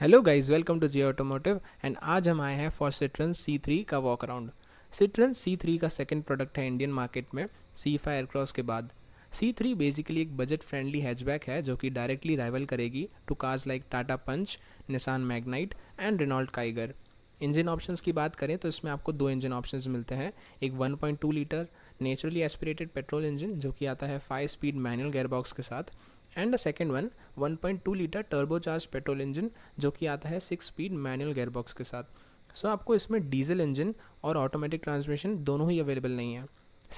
Hello guys welcome to G automotive and आज हम आए हैं फॉर सिट्रन सी थ्री का walk around Citroen C three का सेकंड प्रोडक्ट है इंडियन मार्केट में सी फायर एयरक्रॉस के बाद सी थ्री बेसिकली एक बजट फ्रेंडली हैचबैक है जो कि डायरेक्टली राइवल करेगी two cars like Tata Punch Nissan Magnite and Renault Kiger engine options की बात करें तो इसमें आपको दो इंजन ऑप्शंस मिलते हैं एक 1.2 litre naturally aspirated petrol engine जो कि आता है फाइव स्पीड मैनुअल गेयरबॉक्स के साथ and the second one 1.2 litre turbocharge petrol engine जो कि आता है सिक्स स्पीड मैनुअल गेयरबॉक्स के साथ सो so, आपको इसमें डीजल इंजन और ऑटोमेटिक ट्रांसमिशन दोनों ही अवेलेबल नहीं है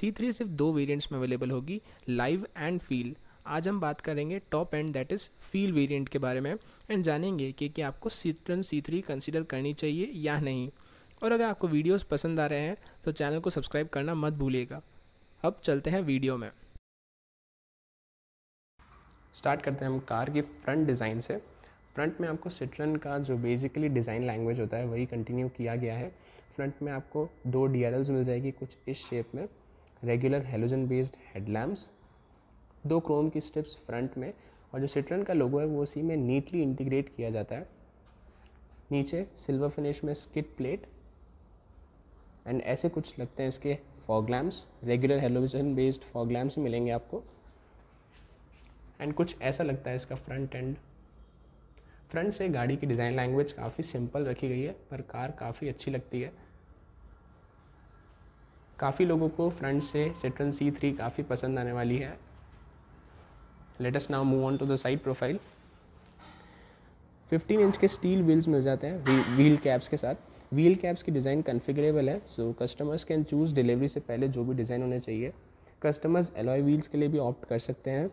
सी थ्री सिर्फ दो वेरिएंट्स में अवेलेबल होगी लाइव एंड फील आज हम बात करेंगे top and that is Feel variant के बारे में एंड जानेंगे कि क्या आपको सीट्रन सी थ्री कंसिडर करनी चाहिए या नहीं और अगर आपको वीडियोस पसंद आ रहे हैं तो चैनल को सब्सक्राइब करना मत भूलिएगा अब चलते हैं वीडियो में स्टार्ट करते हैं हम कार की फ्रंट डिज़ाइन से फ्रंट में आपको सिट्रन का जो बेसिकली डिज़ाइन लैंग्वेज होता है वही कंटिन्यू किया गया है फ्रंट में आपको दो डी मिल जाएगी कुछ इस शेप में रेगुलर हेलोजन बेस्ड हेडलैम्प्स दो क्रोम की स्ट्रिप्स फ्रंट में और जो सिट्रन का लोगो है वो उसी में नीटली इंटीग्रेट किया जाता है नीचे सिल्वर फिनिश में स्किट प्लेट एंड ऐसे कुछ लगते हैं इसके fog lamps regular halogen based fog lamps मिलेंगे आपको एंड कुछ ऐसा लगता है इसका फ्रंट एंड फ्रंट से गाड़ी की डिज़ाइन लैंग्वेज काफ़ी सिंपल रखी गई है पर कार काफ़ी अच्छी लगती है काफ़ी लोगों को फ्रंट से सेटन सी थ्री काफ़ी पसंद आने वाली है latest now move on to the side profile 15 inch के स्टील व्हील्स मिल जाते हैं व्हील कैप्स के साथ व्हील कैप्स की डिज़ाइन कन्फिगरेबल है so customers can choose delivery से पहले जो भी डिज़ाइन होने चाहिए कस्टमर्स एलॉय व्हील्स के लिए भी ऑप्ट कर सकते हैं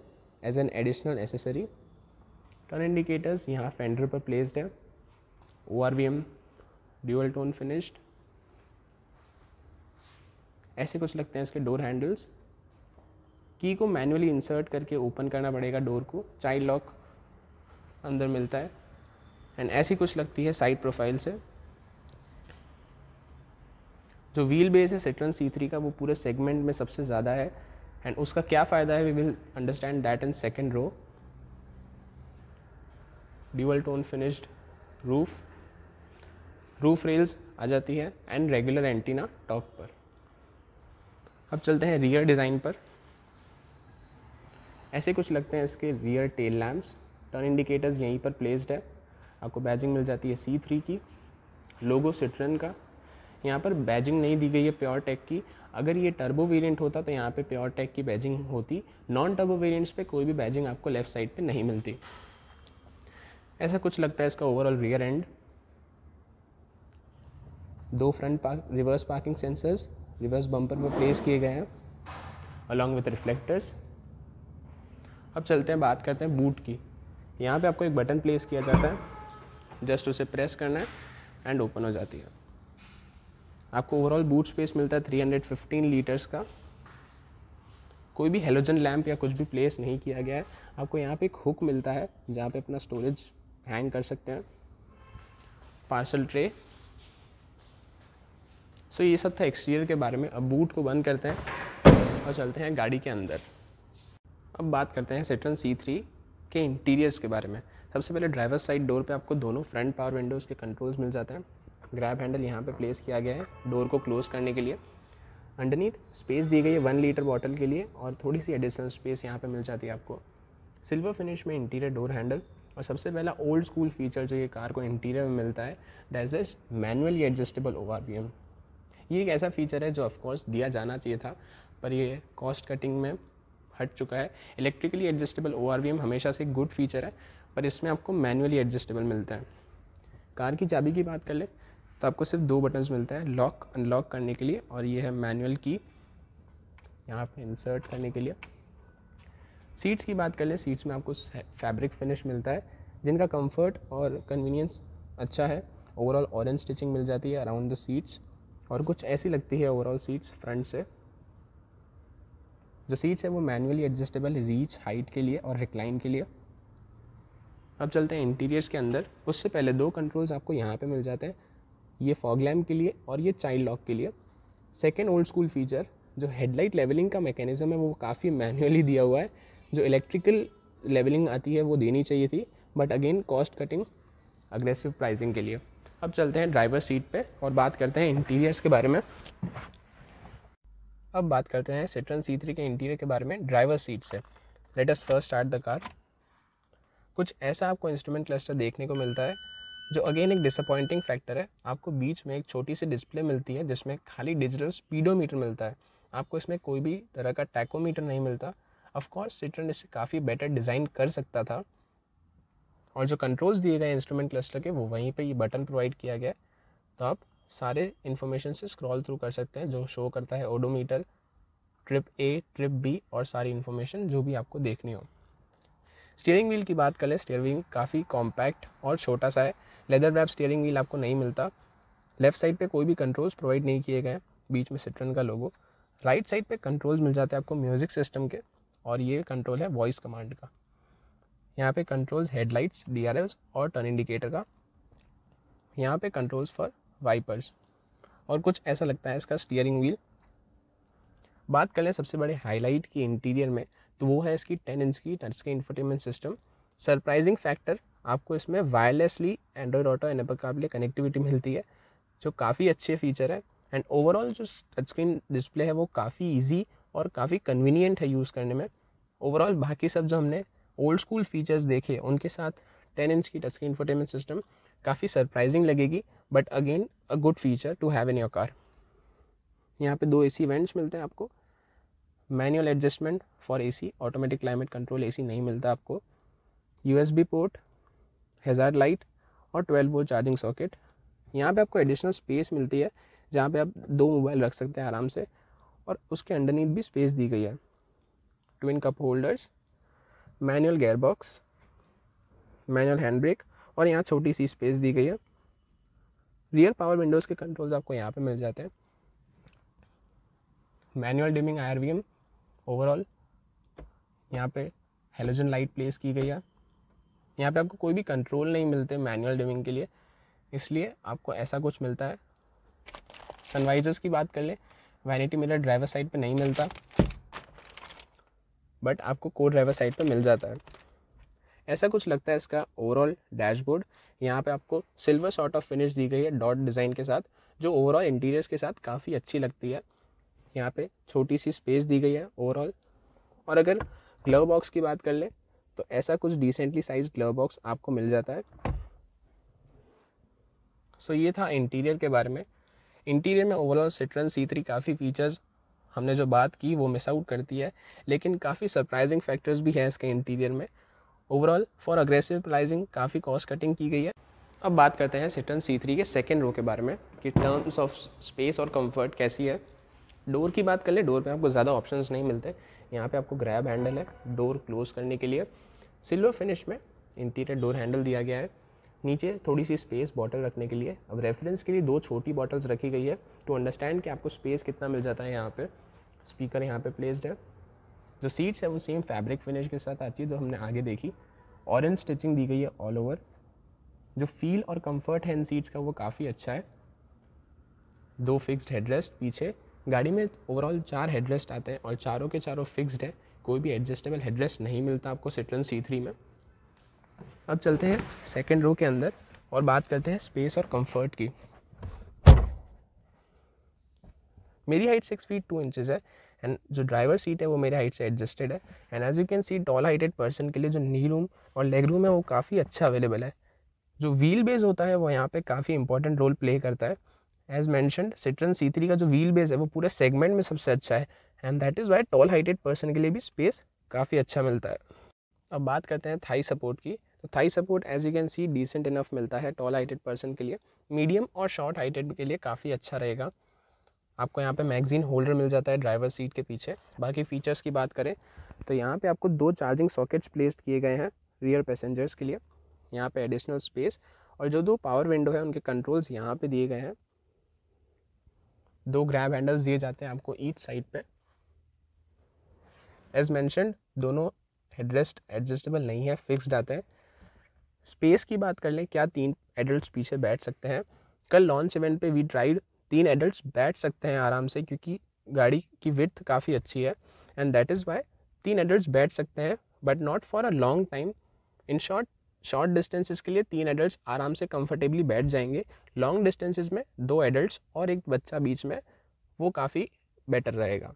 as an additional accessory turn indicators यहाँ फेंडर पर प्लेस्ड है O R B M dual tone finished ऐसे कुछ लगते हैं इसके डोर हैंडल्स की को मैनुअली इंसर्ट करके ओपन करना पड़ेगा डोर को चाइल्ड लॉक अंदर मिलता है एंड ऐसी कुछ लगती है साइड प्रोफाइल से जो व्हील बेस है सेट्रन सी थ्री का वो पूरे सेगमेंट में सबसे ज़्यादा है एंड उसका क्या फ़ायदा है we will understand that in second row dual tone finished roof roof rails आ जाती है एंड रेगुलर एंटीना टॉप पर अब चलते हैं रियर डिज़ाइन पर ऐसे कुछ लगते हैं इसके rear tail lamps turn indicators यहीं पर प्लेस्ड है आपको बैजिंग मिल जाती है सी थ्री की लोगो सिट्रन का यहाँ पर बैजिंग नहीं दी गई है प्योर टेक की अगर ये टर्बो वेरिएंट होता तो यहाँ पे प्योर टेक की बैजिंग होती नॉन टर्बो वेरिएंट्स पे कोई भी बैजिंग आपको लेफ्ट साइड पे नहीं मिलती ऐसा कुछ लगता है इसका ओवरऑल रियर एंड दो front park reverse parking sensors reverse bumper में प्लेस किए गए हैं अलॉन्ग विथ रिफ्लेक्टर्स अब चलते हैं बात करते हैं बूट की यहाँ पे आपको एक बटन प्लेस किया जाता है जस्ट उसे प्रेस करना है एंड ओपन हो जाती है आपको ओवरऑल बूट स्पेस मिलता है 315 लीटर्स का कोई भी हेलोजन लैम्प या कुछ भी प्लेस नहीं किया गया है आपको यहाँ पे एक हुक मिलता है जहाँ पे अपना स्टोरेज हैंग कर सकते हैं पार्सल ट्रे सो ये सब था एक्सटीरियर के बारे में अब बूट को बंद करते हैं और चलते हैं गाड़ी के अंदर अब बात करते हैं सेटन सी थ्री के इंटीरियर्स के बारे में सबसे पहले ड्राइवर साइड डोर पे आपको दोनों फ्रंट पावर विंडोज़ के कंट्रोल्स मिल जाते हैं ग्रैब हैंडल यहाँ पे प्लेस किया गया है डोर को क्लोज़ करने के लिए अंडरनीथ स्पेस दी गई है वन लीटर बॉटल के लिए और थोड़ी सी एडिशनल स्पेस यहाँ पर मिल जाती है आपको सिल्वर फिनिश में इंटीरियर डोर हैंडल और सबसे पहला ओल्ड स्कूल फीचर जो ये कार को इंटीरियर में मिलता है दैट इज़ मैनुअली एडजस्टेबल ओ ये एक ऐसा फीचर है जो ऑफकोर्स दिया जाना चाहिए था पर ये कॉस्ट कटिंग में हट चुका है इलेक्ट्रिकली एडजस्टेबल ओ हमेशा से गुड फीचर है पर इसमें आपको मैनुअली एडजस्टेबल मिलता है कार की चाबी की बात कर ले तो आपको सिर्फ दो बटन्स मिलते हैं लॉक अनलॉक करने के लिए और ये है मैनुअल की यहाँ पे इंसर्ट करने के लिए सीट्स की बात कर लें सीट्स में आपको फैब्रिक फिनिश मिलता है जिनका कंफर्ट और कन्वीनियंस अच्छा है ओवरऑल ऑरेंज स्टिचिंग मिल जाती है अराउंड द सीट्स और कुछ ऐसी लगती है ओवरऑल सीट्स फ्रंट से जो सीट्स है वो मैनुअली एडजस्टेबल रीच हाइट के लिए और रिक्लाइन के लिए अब चलते हैं इंटीरियर्स के अंदर उससे पहले दो कंट्रोल्स आपको यहाँ पे मिल जाते हैं ये फॉग लैम्प के लिए और ये चाइल्ड लॉक के लिए सेकेंड ओल्ड स्कूल फीचर जो हेडलाइट लेवलिंग का मैकेनिज़्म है वो काफ़ी मैनुअली दिया हुआ है जो इलेक्ट्रिकल लेवलिंग आती है वो देनी चाहिए थी but again cost cutting aggressive pricing के लिए अब चलते हैं ड्राइवर सीट पे और बात करते हैं इंटीरियर्स के बारे में अब बात करते हैं सेट्रन सी थ्री के इंटीरियर के बारे में ड्राइवर सीट से latest first start the car कुछ ऐसा आपको इंस्ट्रूमेंट क्लस्टर देखने को मिलता है जो अगेन एक डिसअपॉइंटिंग फैक्टर है आपको बीच में एक छोटी सी डिस्प्ले मिलती है जिसमें खाली डिजिटल स्पीडोमीटर मिलता है आपको इसमें कोई भी तरह का टैकोमीटर नहीं मिलता ऑफकोर्स सिटन इसे काफ़ी बेटर डिज़ाइन कर सकता था और जो कंट्रोल्स दिए गए इंस्ट्रूमेंट क्लस्टर के वो वहीं पे ये बटन प्रोवाइड किया गया तो आप सारे इन्फॉर्मेशन से स्क्रॉल थ्रू कर सकते हैं जो शो करता है odometer trip A trip B और सारी इन्फॉर्मेशन जो भी आपको देखनी हो स्टीयरिंग व्हील की बात करें स्टीयरिंग व्हील काफ़ी कॉम्पैक्ट और छोटा सा है लेदर रैप स्टेयरिंग व्हील आपको नहीं मिलता लेफ्ट साइड पे कोई भी कंट्रोल्स प्रोवाइड नहीं किए गए बीच में सिट्रन का लोगो राइट साइड पे कंट्रोल्स मिल जाते हैं आपको म्यूज़िक सिस्टम के और ये कंट्रोल है वॉइस कमांड का यहाँ पे कंट्रोल्स हेडलाइट्स डी और टर्न इंडिकेटर का यहाँ पे कंट्रोल्स फॉर वाइपर्स और कुछ ऐसा लगता है इसका स्टीयरिंग व्हील बात करें सबसे बड़े हाईलाइट की इंटीरियर में तो वो है इसकी टेन इंच की touch screen infotainment system surprising factor आपको इसमें वायरलेसली एंड्रॉयड ऑटो एन के लिए कनेक्टिविटी मिलती है जो काफ़ी अच्छे फीचर है एंड ओवरऑल जो टच स्क्रीन डिस्प्ले है वो काफ़ी ईजी और काफ़ी कन्वीनियंट है यूज़ करने में ओवरऑल बाकी सब जो हमने ओल्ड स्कूल फीचर्स देखे उनके साथ टेन इंच की टच स्क्रीन इंफोटेनमेंट सिस्टम काफ़ी सरप्राइजिंग लगेगी but again a good feature to have in your car यहाँ पे दो एसी वेंट्स मिलते हैं आपको manual adjustment for AC automatic climate control AC नहीं मिलता आपको यूएसबी पोर्ट हेजार्ड लाइट और ट्वेल्व वोल्ट चार्जिंग सॉकेट यहाँ पे आपको एडिशनल स्पेस मिलती है जहाँ पे आप दो मोबाइल रख सकते हैं आराम से और उसके अंडरनीथ भी स्पेस दी गई है twin cup holders manual gear box manual hand brake और यहाँ छोटी सी स्पेस दी गई है रियर पावर विंडोज़ के कंट्रोल्स आपको यहाँ पे मिल जाते हैं मैनुअल डिमिंग आई ओवरऑल यहाँ पे हेलोजन लाइट प्लेस की गई है यहाँ पे आपको कोई भी कंट्रोल नहीं मिलते मैनुअल डिमिंग के लिए इसलिए आपको ऐसा कुछ मिलता है सनवाइजर्स की बात कर ले वैनिटी मेरा ड्राइवर साइड पे नहीं मिलता बट आपको को ड्राइवर साइड पे मिल जाता है ऐसा कुछ लगता है इसका ओवरऑल डैशबोर्ड यहाँ पे आपको सिल्वर सॉर्ट ऑफ फिनिश दी गई है डॉट डिज़ाइन के साथ जो ओवरऑल इंटीरियर्स के साथ काफ़ी अच्छी लगती है यहाँ पे छोटी सी स्पेस दी गई है ओवरऑल और अगर ग्लव बॉक्स की बात कर लें तो ऐसा कुछ डिसेंटली साइज ग्लव बॉक्स आपको मिल जाता है सो so, ये था इंटीरियर के बारे में इंटीरियर में ओवरऑल सिट्रन सी थ्री काफ़ी फीचर्स हमने जो बात की वो मिस आउट करती है लेकिन काफ़ी सरप्राइजिंग फैक्टर्स भी हैं इसके इंटीरियर में ओवरऑल फॉर अग्रेसिव प्राइजिंग काफ़ी कॉस्ट कटिंग की गई है अब बात करते हैं सिटन सी थ्री के सेकेंड रो के बारे में कि टर्म्स ऑफ स्पेस और कंफर्ट कैसी है डोर की बात कर ले डोर पे आपको ज़्यादा ऑप्शंस नहीं मिलते यहाँ पे आपको ग्रैब हैंडल है डोर क्लोज करने के लिए सिल्वर फिनिश में इंटीरियर डोर हैंडल दिया गया है नीचे थोड़ी सी स्पेस बॉटल रखने के लिए अब रेफरेंस के लिए दो छोटी बॉटल्स रखी गई है टू अंडरस्टैंड कि आपको स्पेस कितना मिल जाता है यहाँ पे स्पीकर यहाँ पे प्लेस्ड है जो सीट्स है वो सेम फैब्रिक फिनिश के साथ आती है जो हमने आगे देखी ऑरेंज स्टिचिंग दी गई है ऑल ओवर जो फील और कम्फर्ट है इन सीट्स का वो काफ़ी अच्छा है दो फिक्सड हेडरेस्ट पीछे गाड़ी में ओवरऑल चार हेडरेस्ट आते हैं और चारों के चारों फिक्स्ड है कोई भी एडजस्टेबल हेडरेस्ट नहीं मिलता आपको सिट्रन सी थ्री में अब चलते हैं सेकेंड रो के अंदर और बात करते हैं स्पेस और कंफर्ट की मेरी height six feet two inches है एंड जो ड्राइवर सीट है वो मेरे हाइट से एडजस्टेड है and as you can see tall heighted person के लिए जो नी रूम और लेग रूम है वो काफ़ी अच्छा अवेलेबल है जो व्हील बेस होता है वो यहाँ पे काफ़ी इंपॉर्टेंट रोल प्ले करता है as mentioned Citroen C three का जो व्हील बेस है वो पूरे सेगमेंट में सबसे अच्छा है and that is why tall heighted person के लिए भी स्पेस काफ़ी अच्छा मिलता है अब बात करते हैं थाई सपोर्ट की तो thigh support as you can see decent enough मिलता है टॉल हाइटेड पर्सन के लिए मीडियम और शॉर्ट हाइटेड के लिए काफ़ी अच्छा रहेगा आपको यहाँ पे मैगजीन होल्डर मिल जाता है ड्राइवर सीट के पीछे बाकी फीचर्स की बात करें तो यहाँ पे आपको दो चार्जिंग सॉकेट्स प्लेस्ड किए गए हैं रियर पैसेंजर्स के लिए यहाँ पे एडिशनल स्पेस और जो दो पावर विंडो है उनके कंट्रोल्स यहाँ पे दिए गए हैं दो ग्रैब हैंडल्स दिए जाते हैं आपको ईच साइड पर एज मैंशन दोनों हेडरेस्ट एडजस्टेबल नहीं है फिक्सड आते हैं स्पेस की बात कर लें क्या तीन एडल्ट पीछे बैठ सकते हैं कल लॉन्च इवेंट पे वी ट्राइड तीन एडल्ट बैठ सकते हैं आराम से क्योंकि गाड़ी की विथ काफ़ी अच्छी है एंड दैट इज़ वाई तीन एडल्ट बैठ सकते हैं but not for a long time in short short distances के लिए तीन एडल्ट आराम से कंफर्टेबली बैठ जाएंगे लॉन्ग डिस्टेंसेज में दो एडल्ट और एक बच्चा बीच में वो काफ़ी बेटर रहेगा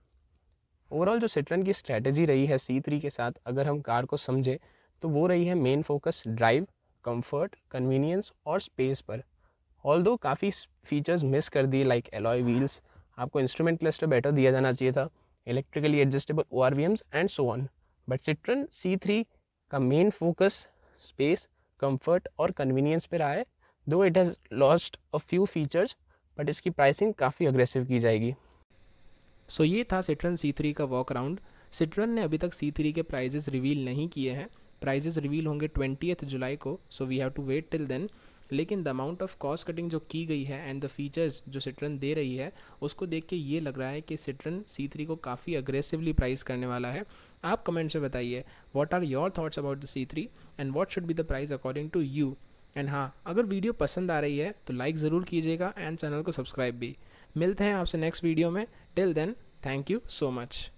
ओवरऑल जो सिट्रन की स्ट्रैटेजी रही है सी थ्री के साथ अगर हम कार को समझें तो वो रही है main focus drive comfort convenience और स्पेस पर ऑल दो काफ़ी फीचर्स मिस कर दिए लाइक एलॉय व्हील्स आपको इंस्ट्रूमेंट क्लस्टर बेटर दिया जाना चाहिए था electrically adjustable O R V Ms and so on but Citroen C three का मेन फोकस स्पेस कम्फर्ट और कन्वीनियंस पर although it has lost a few features but इसकी pricing काफ़ी aggressive की जाएगी सो ये था सिट्रन सी थ्री का वॉक राउंड सिट्रन ने अभी तक सी थ्री के प्राइजेस रिवील नहीं किए हैं प्राइजेस रिवील होंगे ट्वेंटी जुलाई को so we have to wait till then लेकिन the amount of cost cutting जो की गई है एंड द फीचर्स जो सिट्रन दे रही है उसको देख के ये लग रहा है कि सिट्रन सी थ्री को काफ़ी अग्रेसिवली प्राइस करने वाला है आप कमेंट से बताइए what are your thoughts about the C three and what should be the price according to you and हाँ अगर वीडियो पसंद आ रही है तो लाइक ज़रूर कीजिएगा एंड चैनल को सब्सक्राइब भी मिलते हैं आपसे नेक्स्ट वीडियो में Till then, thank you so much.